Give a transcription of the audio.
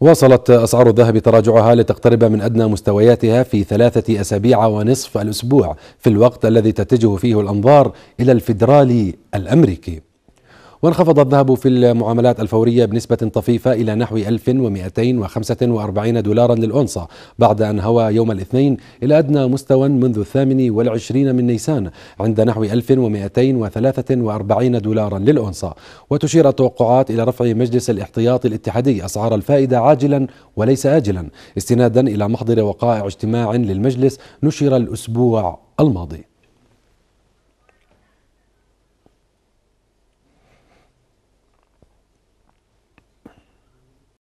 واصلت أسعار الذهب تراجعها لتقترب من أدنى مستوياتها في ثلاثة أسابيع ونصف الأسبوع في الوقت الذي تتجه فيه الأنظار إلى الفيدرالي الأمريكي وانخفض الذهب في المعاملات الفورية بنسبة طفيفة إلى نحو 1245 دولارا للأونصة بعد أن هوى يوم الاثنين إلى أدنى مستوى منذ الثامن والعشرين من نيسان عند نحو 1243 دولارا للأونصة وتشير التوقعات إلى رفع مجلس الاحتياط الاتحادي أسعار الفائدة عاجلا وليس آجلا استنادا إلى محضر وقائع اجتماع للمجلس نشر الأسبوع الماضي